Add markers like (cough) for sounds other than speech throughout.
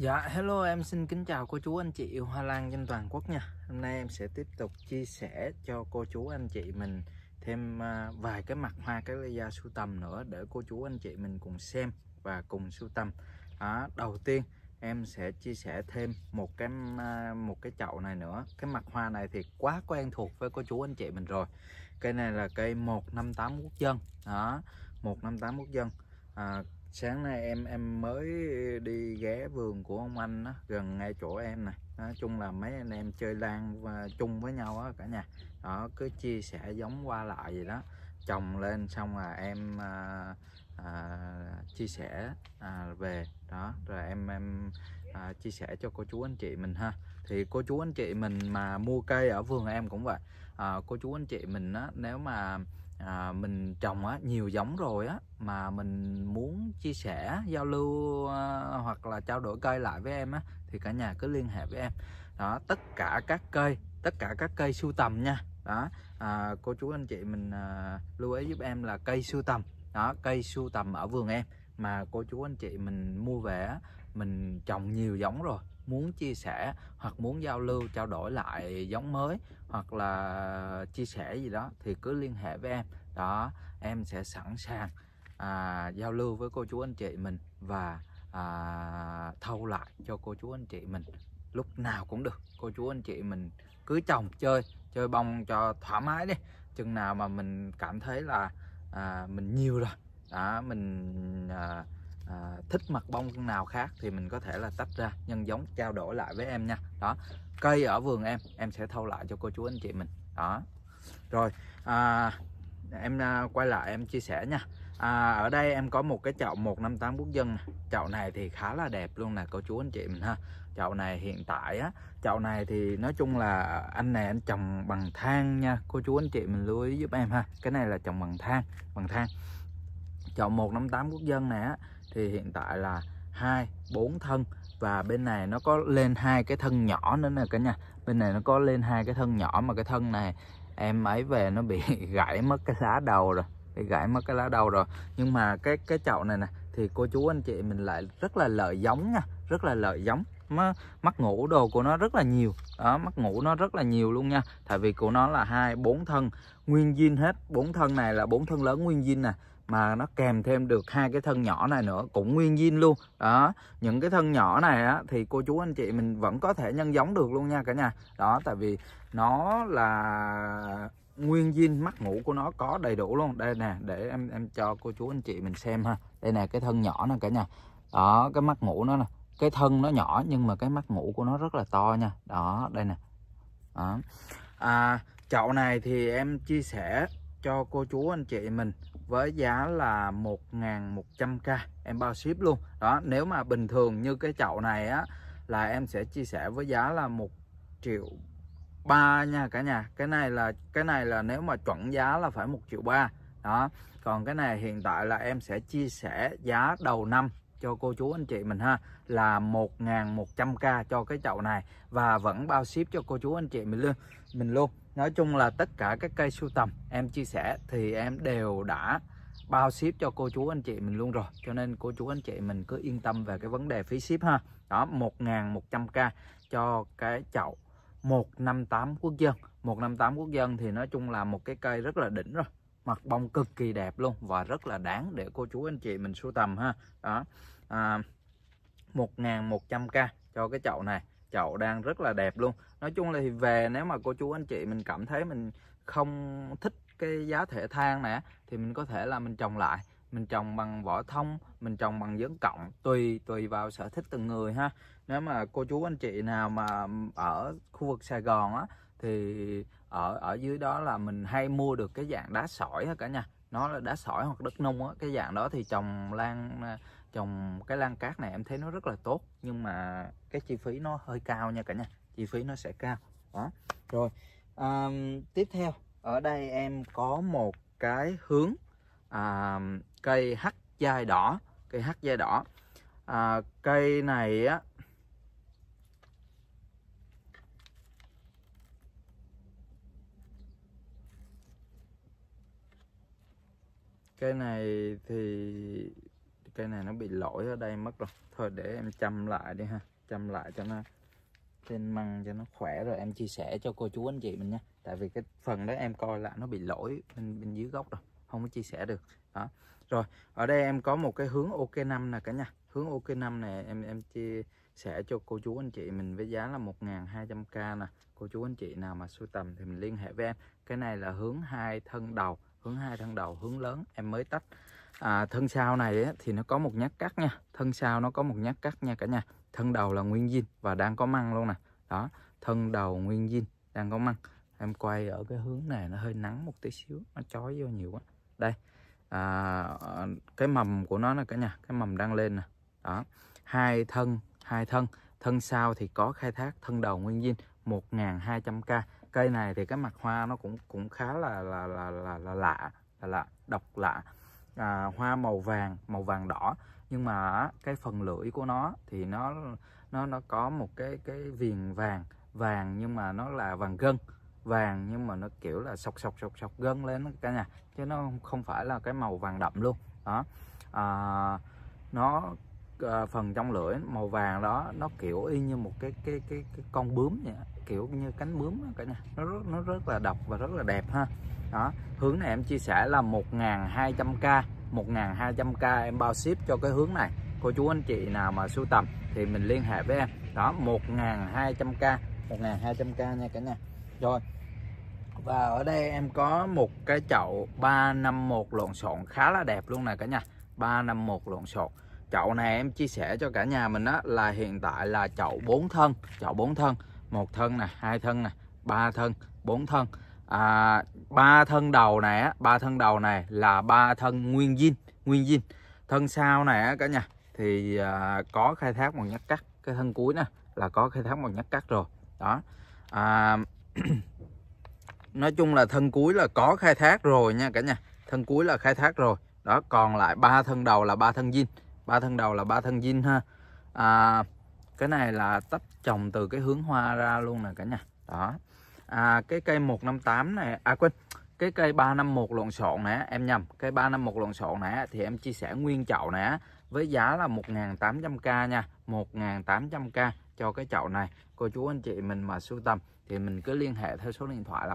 Dạ hello em xin kính chào cô chú anh chị yêu hoa lan trên toàn quốc nha Hôm nay em sẽ tiếp tục chia sẻ cho cô chú anh chị mình thêm à, vài cái mặt hoa cái da sưu tầm nữa để cô chú anh chị mình cùng xem và cùng sưu tầm à, Đầu tiên em sẽ chia sẻ thêm một cái à, một cái chậu này nữa Cái mặt hoa này thì quá quen thuộc với cô chú anh chị mình rồi Cây này là cây 158 quốc dân đó 158 quốc dân à, sáng nay em em mới đi ghé vườn của ông anh đó, gần ngay chỗ em này nói chung là mấy anh em chơi lan và chung với nhau á cả nhà đó cứ chia sẻ giống qua lại gì đó trồng lên xong là em à, à, chia sẻ à, về đó rồi em em à, chia sẻ cho cô chú anh chị mình ha thì cô chú anh chị mình mà mua cây ở vườn em cũng vậy à, cô chú anh chị mình á nếu mà à, mình trồng á, nhiều giống rồi á mà mình muốn chia sẻ giao lưu à, hoặc là trao đổi cây lại với em á thì cả nhà cứ liên hệ với em đó tất cả các cây tất cả các cây sưu tầm nha đó à, cô chú anh chị mình à, lưu ý giúp em là cây sưu tầm đó cây sưu tầm ở vườn em mà cô chú anh chị mình mua về á, mình trồng nhiều giống rồi muốn chia sẻ hoặc muốn giao lưu trao đổi lại giống mới hoặc là chia sẻ gì đó thì cứ liên hệ với em đó em sẽ sẵn sàng à, giao lưu với cô chú anh chị mình và à, thâu lại cho cô chú anh chị mình lúc nào cũng được cô chú anh chị mình cứ chồng chơi chơi bông cho thoải mái đi chừng nào mà mình cảm thấy là à, mình nhiều rồi đó mình à, à, thích mặt bông nào khác thì mình có thể là tách ra nhân giống trao đổi lại với em nha đó cây ở vườn em em sẽ thâu lại cho cô chú anh chị mình đó rồi à, em à, quay lại em chia sẻ nha à, ở đây em có một cái chậu 158 quốc dân chậu này thì khá là đẹp luôn nè cô chú anh chị mình ha chậu này hiện tại á chậu này thì nói chung là anh này anh trồng bằng than nha cô chú anh chị mình lưu ý giúp em ha cái này là trồng bằng than bằng than chậu 158 quốc dân này á thì hiện tại là hai bốn thân và bên này nó có lên hai cái thân nhỏ nữa nè cả nhà bên này nó có lên hai cái thân nhỏ mà cái thân này em ấy về nó bị (laughs) gãy mất cái lá đầu rồi bị gãy mất cái lá đầu rồi nhưng mà cái cái chậu này nè thì cô chú anh chị mình lại rất là lợi giống nha rất là lợi giống mắt ngủ đồ của nó rất là nhiều đó mắt ngủ nó rất là nhiều luôn nha tại vì của nó là hai bốn thân nguyên zin hết bốn thân này là bốn thân lớn nguyên zin nè mà nó kèm thêm được hai cái thân nhỏ này nữa cũng nguyên zin luôn đó những cái thân nhỏ này á, thì cô chú anh chị mình vẫn có thể nhân giống được luôn nha cả nhà đó tại vì nó là nguyên zin mắt ngủ của nó có đầy đủ luôn đây nè để em em cho cô chú anh chị mình xem ha đây nè cái thân nhỏ nè cả nhà đó cái mắt ngủ nó nè cái thân nó nhỏ nhưng mà cái mắt ngủ của nó rất là to nha đó đây nè đó. À, chậu này thì em chia sẻ cho cô chú anh chị mình với giá là 1.100k em bao ship luôn đó nếu mà bình thường như cái chậu này á là em sẽ chia sẻ với giá là một triệu ba nha cả nhà cái này là cái này là nếu mà chuẩn giá là phải một triệu ba đó còn cái này hiện tại là em sẽ chia sẻ giá đầu năm cho cô chú anh chị mình ha là 1.100k cho cái chậu này và vẫn bao ship cho cô chú anh chị mình luôn mình luôn nói chung là tất cả các cây sưu tầm em chia sẻ thì em đều đã bao ship cho cô chú anh chị mình luôn rồi cho nên cô chú anh chị mình cứ yên tâm về cái vấn đề phí ship ha đó 1.100k cho cái chậu 158 quốc dân 158 quốc dân thì nói chung là một cái cây rất là đỉnh rồi mặt bông cực kỳ đẹp luôn và rất là đáng để cô chú anh chị mình sưu tầm ha đó à, 1.100k cho cái chậu này chậu đang rất là đẹp luôn nói chung là thì về nếu mà cô chú anh chị mình cảm thấy mình không thích cái giá thể thang nè thì mình có thể là mình trồng lại mình trồng bằng vỏ thông mình trồng bằng giếng cọng tùy tùy vào sở thích từng người ha nếu mà cô chú anh chị nào mà ở khu vực Sài Gòn á thì ở ở dưới đó là mình hay mua được cái dạng đá sỏi á cả nhà nó là đá sỏi hoặc đất nung á cái dạng đó thì trồng lan trồng cái lan cát này em thấy nó rất là tốt nhưng mà cái chi phí nó hơi cao nha cả nhà chi phí nó sẽ cao đó rồi à, tiếp theo ở đây em có một cái hướng à, cây hắc dai đỏ cây hắc dai đỏ à, cây này á cây này thì cây này nó bị lỗi ở đây mất rồi thôi để em chăm lại đi ha chăm lại cho nó trên măng cho nó khỏe rồi em chia sẻ cho cô chú anh chị mình nha tại vì cái phần đó em coi lại nó bị lỗi bên, bên dưới gốc rồi không có chia sẻ được đó rồi ở đây em có một cái hướng ok 5 nè cả nhà hướng ok 5 này em em chia sẻ cho cô chú anh chị mình với giá là 1.200k nè cô chú anh chị nào mà sưu tầm thì mình liên hệ với em cái này là hướng hai thân đầu hướng hai thân đầu hướng lớn em mới tách à, thân sau này ấy, thì nó có một nhát cắt nha thân sau nó có một nhát cắt nha cả nhà thân đầu là nguyên zin và đang có măng luôn nè đó thân đầu nguyên zin đang có măng em quay ở cái hướng này nó hơi nắng một tí xíu nó chói vô nhiều quá đây à, cái mầm của nó nè cả nhà cái mầm đang lên nè đó hai thân hai thân thân sau thì có khai thác thân đầu nguyên dinh 1.200k cây này thì cái mặt hoa nó cũng cũng khá là là là là, là lạ là lạ độc lạ à, hoa màu vàng màu vàng đỏ nhưng mà cái phần lưỡi của nó thì nó nó nó có một cái cái viền vàng vàng nhưng mà nó là vàng gân vàng nhưng mà nó kiểu là sọc sọc sọc sọc gân lên cả nhà chứ nó không phải là cái màu vàng đậm luôn đó à, nó à, phần trong lưỡi màu vàng đó nó kiểu y như một cái cái cái, cái con bướm vậy kiểu như cánh bướm cả nhà nó rất nó rất là độc và rất là đẹp ha đó hướng này em chia sẻ là 1.200k 1.200k em bao ship cho cái hướng này cô chú anh chị nào mà sưu tầm thì mình liên hệ với em đó 1.200k 1.200k nha cả nhà rồi và ở đây em có một cái chậu 351 lộn xộn khá là đẹp luôn nè cả nhà 351 lộn xộn chậu này em chia sẻ cho cả nhà mình đó là hiện tại là chậu 4 thân chậu 4 thân một thân nè hai thân nè ba thân bốn thân à, ba thân đầu này ba thân đầu này là ba thân nguyên zin nguyên zin thân sau này á cả nhà thì à, có khai thác bằng nhát cắt cái thân cuối nè là có khai thác bằng nhát cắt rồi đó à, (clears throat) nói chung là thân cuối là có khai thác rồi nha cả nhà thân cuối là khai thác rồi đó còn lại ba thân đầu là ba thân zin ba thân đầu là ba thân zin ha à, cái này là tách trồng từ cái hướng hoa ra luôn nè cả nhà đó à, cái cây 158 này à quên cái cây 351 lộn xộn nè em nhầm cây 351 lộn xộn nè thì em chia sẻ nguyên chậu nè với giá là 1.800k nha 1.800k cho cái chậu này cô chú anh chị mình mà sưu tầm thì mình cứ liên hệ theo số điện thoại là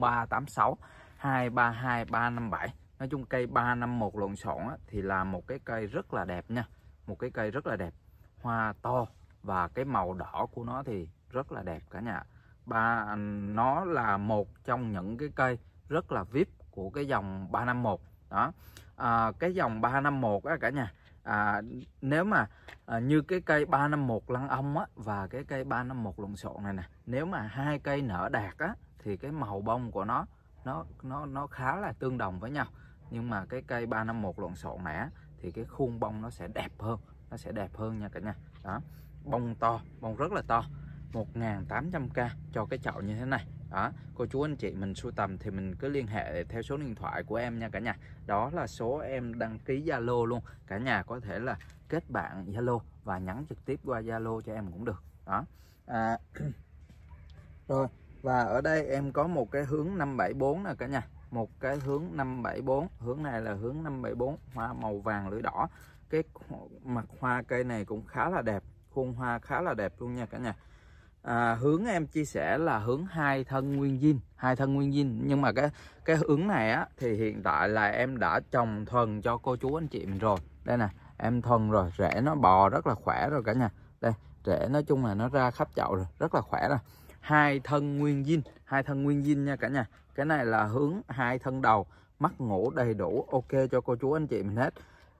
0386 232 357 nói chung cây 351 lộn xộn á, thì là một cái cây rất là đẹp nha một cái cây rất là đẹp hoa to và cái màu đỏ của nó thì rất là đẹp cả nhà ba nó là một trong những cái cây rất là vip của cái dòng 351 đó à, cái dòng 351 á cả nhà à, nếu mà à, như cái cây 351 lăng ông á và cái cây 351 lộn xộn này nè nếu mà hai cây nở đạt á thì cái màu bông của nó nó nó nó khá là tương đồng với nhau nhưng mà cái cây 351 lộn xộn này á, thì cái khuôn bông nó sẽ đẹp hơn nó sẽ đẹp hơn nha cả nhà đó bông to bông rất là to 1.800k cho cái chậu như thế này đó cô chú anh chị mình sưu tầm thì mình cứ liên hệ theo số điện thoại của em nha cả nhà đó là số em đăng ký zalo luôn cả nhà có thể là kết bạn zalo và nhắn trực tiếp qua zalo cho em cũng được đó à, (clears throat) rồi và ở đây em có một cái hướng 574 nè cả nhà một cái hướng 574 hướng này là hướng 574 hoa màu vàng lưỡi đỏ cái mặt hoa cây này cũng khá là đẹp khuôn hoa khá là đẹp luôn nha cả nhà à, hướng em chia sẻ là hướng hai thân nguyên dinh hai thân nguyên dinh nhưng mà cái cái hướng này á thì hiện tại là em đã trồng thuần cho cô chú anh chị mình rồi đây nè em thuần rồi rễ nó bò rất là khỏe rồi cả nhà đây rễ nói chung là nó ra khắp chậu rồi rất là khỏe rồi hai thân nguyên dinh hai thân nguyên dinh nha cả nhà cái này là hướng hai thân đầu mắt ngủ đầy đủ ok cho cô chú anh chị mình hết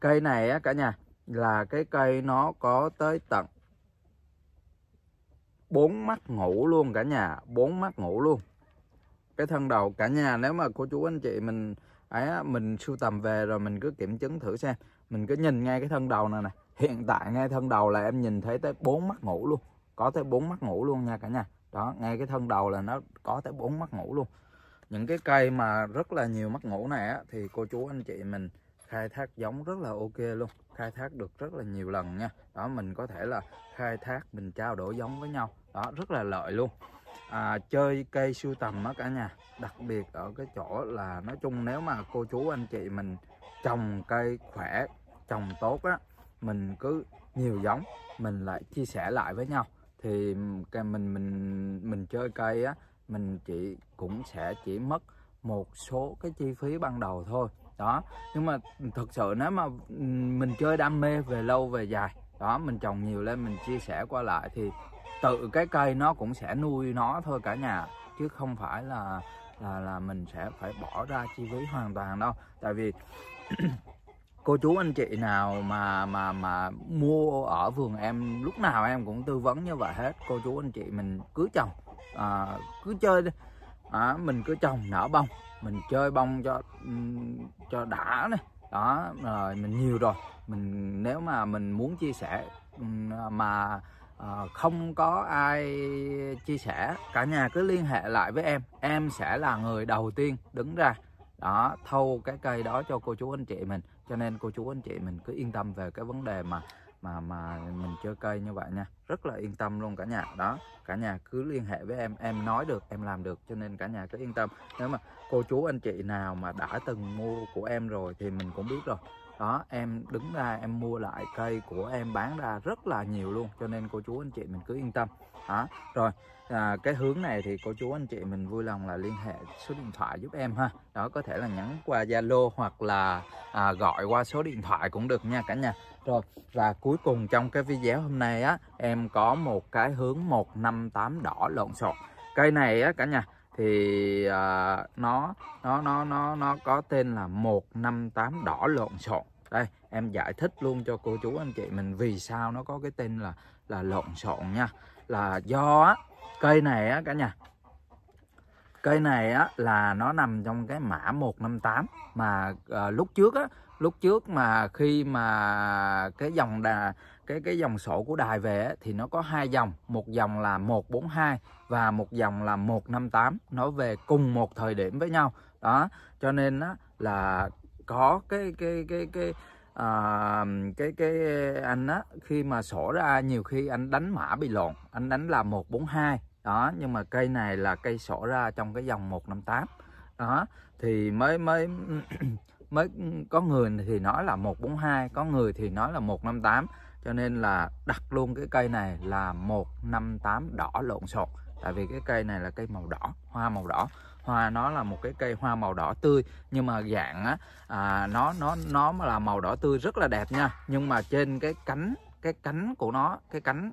cây này á cả nhà là cái cây nó có tới tận bốn mắt ngủ luôn cả nhà bốn mắt ngủ luôn cái thân đầu cả nhà nếu mà cô chú anh chị mình ấy mình sưu tầm về rồi mình cứ kiểm chứng thử xem mình cứ nhìn ngay cái thân đầu này nè hiện tại ngay thân đầu là em nhìn thấy tới bốn mắt ngủ luôn có tới bốn mắt ngủ luôn nha cả nhà đó ngay cái thân đầu là nó có tới bốn mắt ngủ luôn những cái cây mà rất là nhiều mắt ngủ này á, thì cô chú anh chị mình khai thác giống rất là ok luôn khai thác được rất là nhiều lần nha đó mình có thể là khai thác mình trao đổi giống với nhau đó rất là lợi luôn à, chơi cây sưu tầm á cả nhà đặc biệt ở cái chỗ là nói chung nếu mà cô chú anh chị mình trồng cây khỏe trồng tốt á mình cứ nhiều giống mình lại chia sẻ lại với nhau thì cái mình mình mình chơi cây á mình chỉ cũng sẽ chỉ mất một số cái chi phí ban đầu thôi đó nhưng mà thật sự nếu mà ừ, mình chơi đam mê về lâu về dài đó mình trồng nhiều lên mình chia sẻ qua lại thì tự cái cây nó cũng sẽ nuôi nó thôi cả nhà chứ không phải là là là mình sẽ phải bỏ ra chi phí hoàn toàn đâu tại vì (clears throat) cô chú anh chị nào mà mà mà mua ở vườn em lúc nào em cũng tư vấn như vậy hết cô chú anh chị mình cứ trồng à, cứ chơi đi à, mình cứ trồng nở bông mình chơi bông cho cho đã này đó rồi mình nhiều rồi mình nếu mà mình muốn chia sẻ mà Ờ, không có ai chia sẻ cả nhà cứ liên hệ lại với em em sẽ là người đầu tiên đứng ra đó thâu cái cây đó cho cô chú anh chị mình cho nên cô chú anh chị mình cứ yên tâm về cái vấn đề mà mà mà mình chơi cây như vậy nha rất là yên tâm luôn cả nhà đó cả nhà cứ liên hệ với em em nói được em làm được cho nên cả nhà cứ yên tâm nếu mà cô chú anh chị nào mà đã từng mua của em rồi thì mình cũng biết rồi đó em đứng ra em mua lại cây của em bán ra rất là nhiều luôn cho nên cô chú anh chị mình cứ yên tâm đó rồi à, cái hướng này thì cô chú anh chị mình vui lòng là liên hệ số điện thoại giúp em ha đó có thể là nhắn qua zalo hoặc là à, gọi qua số điện thoại cũng được nha cả nhà rồi và cuối cùng trong cái video hôm nay á em có một cái hướng 158 đỏ lộn xộn cây này á cả nhà thì uh, nó nó nó nó nó có tên là 158 đỏ lộn xộn đây em giải thích luôn cho cô chú anh chị mình vì sao nó có cái tên là là lộn xộn nha là do á cây này á cả nhà cây này á là nó nằm trong cái mã 158 mà à, lúc trước á lúc trước mà khi mà cái dòng đà cái cái dòng sổ của đài về ấy, thì nó có hai dòng một dòng là 142 và một dòng là 158 nó về cùng một thời điểm với nhau đó cho nên á, là có cái cái cái cái à, cái cái anh á khi mà sổ ra nhiều khi anh đánh mã bị lộn anh đánh là 142 đó nhưng mà cây này là cây sổ ra trong cái dòng 158 đó thì mới mới (clears throat) mới có người thì nói là 142 có người thì nói là 158 cho nên là đặt luôn cái cây này là 158 đỏ lộn xộn tại vì cái cây này là cây màu đỏ hoa màu đỏ hoa nó là một cái cây hoa màu đỏ tươi nhưng mà dạng á à, nó nó nó là màu đỏ tươi rất là đẹp nha nhưng mà trên cái cánh cái cánh của nó cái cánh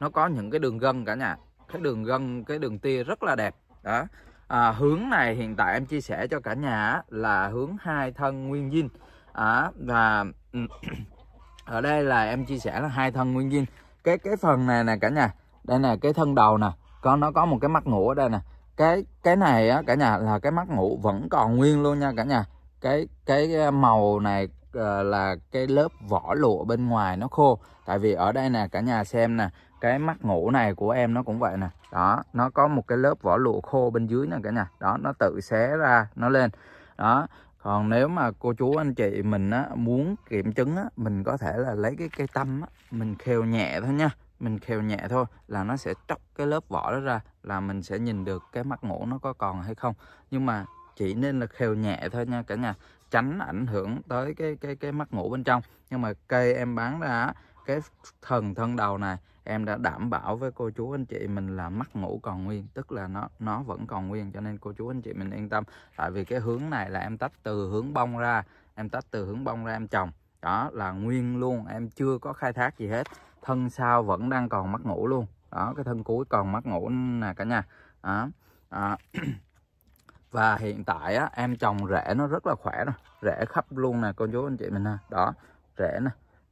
nó có những cái đường gân cả nhà cái đường gân cái đường tia rất là đẹp đó à, hướng này hiện tại em chia sẻ cho cả nhà là hướng hai thân nguyên dinh à, và (clears throat) ở đây là em chia sẻ là hai thân nguyên dinh cái cái phần này nè cả nhà đây nè cái thân đầu nè con nó có một cái mắt ngủ ở đây nè cái cái này á cả nhà là cái mắt ngủ vẫn còn nguyên luôn nha cả nhà cái cái ờ, màu này ờ, là cái lớp vỏ lụa bên ngoài nó khô tại vì ở đây nè cả nhà xem nè cái mắt ngủ này của em nó cũng vậy nè đó nó có một cái lớp vỏ lụa khô bên dưới nè cả nhà đó nó tự xé ra nó lên đó còn nếu mà cô chú anh chị mình á, muốn kiểm chứng á, mình có thể là lấy cái cây tâm á, mình khều nhẹ thôi nha mình khều nhẹ thôi là nó sẽ tróc cái lớp vỏ đó ra là mình sẽ nhìn được cái mắt ngủ nó có còn hay không nhưng mà chỉ nên là khều nhẹ thôi nha cả nhà tránh ảnh hưởng tới cái cái cái mắt ngủ bên trong nhưng mà cây em bán ra cái thần thân đầu này em đã đảm bảo với cô chú anh chị mình là mắt ngủ còn nguyên tức là nó nó vẫn còn nguyên cho nên cô chú anh chị mình yên tâm tại vì cái hướng này là em tách từ hướng bông ra em tách từ hướng bông ra em trồng đó là nguyên luôn em chưa có khai thác gì hết thân sau vẫn đang còn mắt ngủ luôn đó cái thân cuối còn mắt ngủ nè cả nhà đó, đó. (clears throat) và hiện tại á, em trồng rễ nó rất là khỏe rồi rễ khắp luôn nè cô chú anh chị mình ha đó rễ nè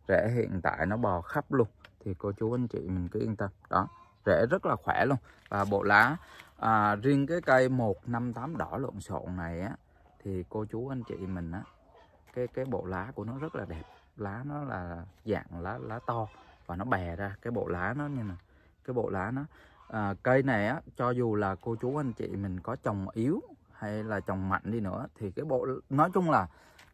rễ hiện tại nó bò khắp luôn thì cô chú anh chị mình cứ yên tâm đó rễ rất là khỏe luôn và bộ lá à, riêng cái cây 158 đỏ lộn xộn này á thì cô chú anh chị mình á cái cái bộ lá của nó rất là đẹp lá nó là dạng lá lá to và nó bè ra cái bộ lá nó như này cái bộ lá nó à, cây này á cho dù là cô chú anh chị mình có trồng yếu hay là trồng mạnh đi nữa thì cái bộ nói chung là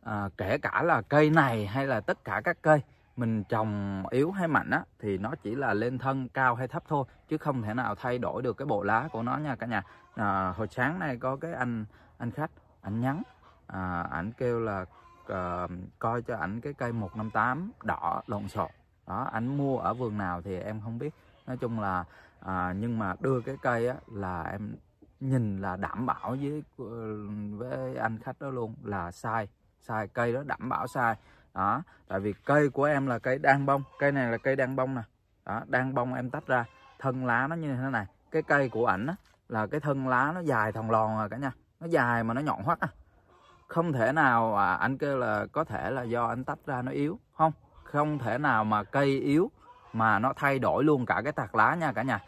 à, kể cả là cây này hay là tất cả các cây mình trồng yếu hay mạnh á thì nó chỉ là lên thân cao hay thấp thôi chứ không thể nào thay đổi được cái bộ lá của nó nha cả nhà à, hồi sáng nay có cái anh anh khách anh nhắn à, ảnh kêu là uh, coi cho ảnh cái cây 158 đỏ lộn xộn đó anh mua ở vườn nào thì em không biết nói chung là à, nhưng mà đưa cái cây á, là em nhìn là đảm bảo với ờ, với anh khách đó luôn là sai sai cây đó đảm bảo sai đó tại vì cây của em là cây đang bông cây này là cây đang bông nè đó đan bông em tách ra thân lá nó như thế này cái cây của ảnh á, là cái thân lá nó dài thòng lòn rồi à cả nha nó dài mà nó nhọn hoắt à. không thể nào à, anh kêu là có thể là do anh tách ra nó yếu không không thể nào mà cây yếu mà nó thay đổi luôn cả cái tạc lá nha cả nhà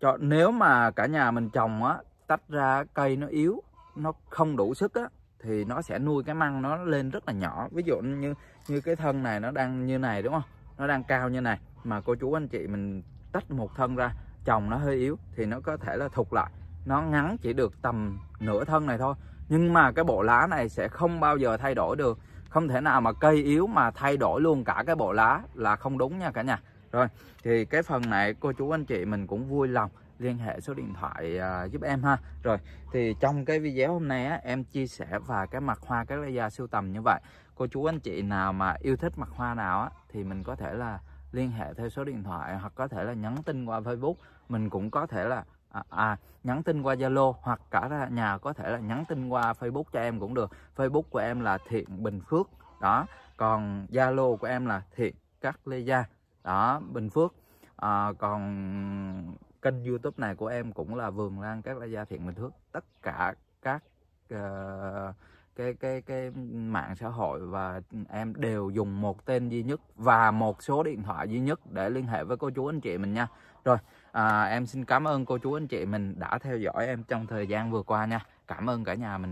cho nếu mà cả nhà mình trồng á tách ra cây nó yếu nó không đủ sức á thì nó sẽ nuôi cái măng nó lên rất là nhỏ ví dụ như như cái thân này nó đang như này đúng không nó đang cao như này mà cô chú anh chị mình tách một thân ra trồng nó hơi yếu thì nó có thể là thụt lại nó ngắn chỉ được tầm nửa thân này thôi nhưng mà cái bộ lá này sẽ không bao giờ thay đổi được không thể nào mà cây yếu mà thay đổi luôn cả cái bộ lá là không đúng nha cả nhà rồi thì cái phần này cô chú anh chị mình cũng vui lòng liên hệ số điện thoại à, giúp em ha rồi thì trong cái video hôm nay á, em chia sẻ và cái mặt hoa các lây da sưu tầm như vậy cô chú anh chị nào mà yêu thích mặt hoa nào á, thì mình có thể là liên hệ theo số điện thoại hoặc có thể là nhắn tin qua Facebook mình cũng có thể là à, à nhắn tin qua Zalo hoặc cả nhà có thể là nhắn tin qua Facebook cho em cũng được Facebook của em là Thiện Bình Phước đó còn Zalo của em là Thiện Cát Lê Gia đó Bình Phước à, còn kênh YouTube này của em cũng là Vườn Lan Cát Lê Gia Thiện Bình Phước tất cả các uh, cái cái cái mạng xã hội và em đều dùng một tên duy nhất và một số điện thoại duy nhất để liên hệ với cô chú anh chị mình nha rồi à, em xin cảm ơn cô chú anh chị mình đã theo dõi em trong thời gian vừa qua nha cảm ơn cả nhà mình